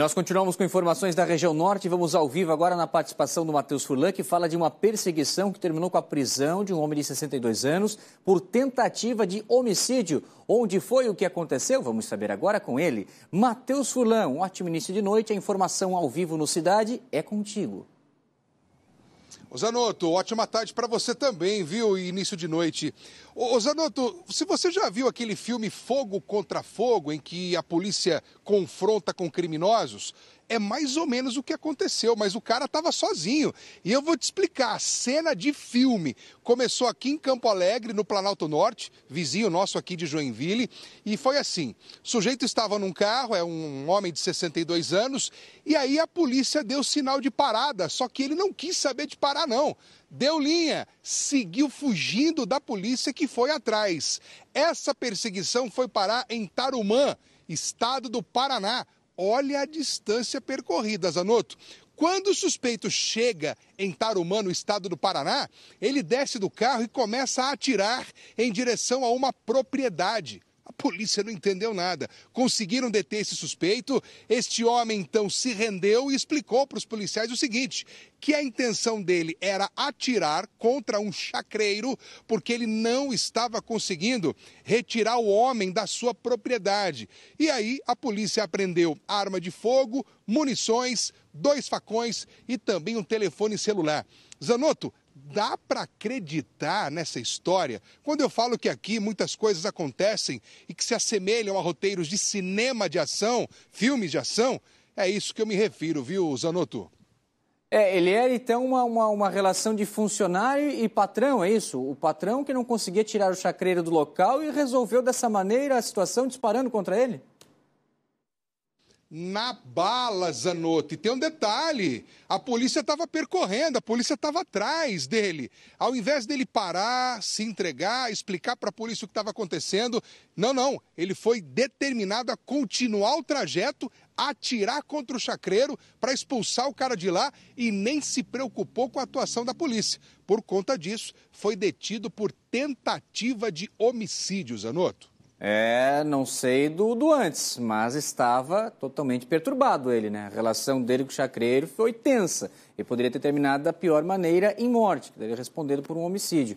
nós continuamos com informações da região norte. Vamos ao vivo agora na participação do Matheus Furlan, que fala de uma perseguição que terminou com a prisão de um homem de 62 anos por tentativa de homicídio. Onde foi o que aconteceu? Vamos saber agora com ele. Matheus Furlan, um ótimo início de noite. A informação ao vivo no Cidade é contigo. Ô Zanotto, ótima tarde para você também, viu? E início de noite. Ô Zanotto, se você já viu aquele filme Fogo contra Fogo, em que a polícia confronta com criminosos, é mais ou menos o que aconteceu, mas o cara estava sozinho. E eu vou te explicar, a cena de filme começou aqui em Campo Alegre, no Planalto Norte, vizinho nosso aqui de Joinville, e foi assim. O sujeito estava num carro, é um homem de 62 anos, e aí a polícia deu sinal de parada, só que ele não quis saber de parada parar, não. Deu linha, seguiu fugindo da polícia que foi atrás. Essa perseguição foi parar em Tarumã, estado do Paraná. Olha a distância percorrida, Zanotto. Quando o suspeito chega em Tarumã, no estado do Paraná, ele desce do carro e começa a atirar em direção a uma propriedade polícia não entendeu nada. Conseguiram deter esse suspeito. Este homem então se rendeu e explicou para os policiais o seguinte: que a intenção dele era atirar contra um chacreiro, porque ele não estava conseguindo retirar o homem da sua propriedade. E aí a polícia apreendeu arma de fogo, munições, dois facões e também um telefone celular. Zanotto, dá para acreditar nessa história? Quando eu falo que aqui muitas coisas acontecem e que se assemelham a roteiros de cinema de ação, filmes de ação, é isso que eu me refiro, viu, Zanotto? É, ele era é, então uma, uma, uma, relação de funcionário e patrão, é isso? O patrão que não conseguia tirar o chacreiro do local e resolveu dessa maneira a situação disparando contra ele? na bala, Zanotti. Tem um detalhe: a polícia estava percorrendo, a polícia estava atrás dele. Ao invés dele parar, se entregar, explicar para a polícia o que estava acontecendo, não, não. Ele foi determinado a continuar o trajeto, atirar contra o chacreiro para expulsar o cara de lá e nem se preocupou com a atuação da polícia. Por conta disso, foi detido por tentativa de homicídio, Zanotto. É, não sei do, do antes, mas estava totalmente perturbado ele, né? A relação dele com o chacreiro foi tensa e poderia ter terminado da pior maneira em morte, que teria respondido por um homicídio.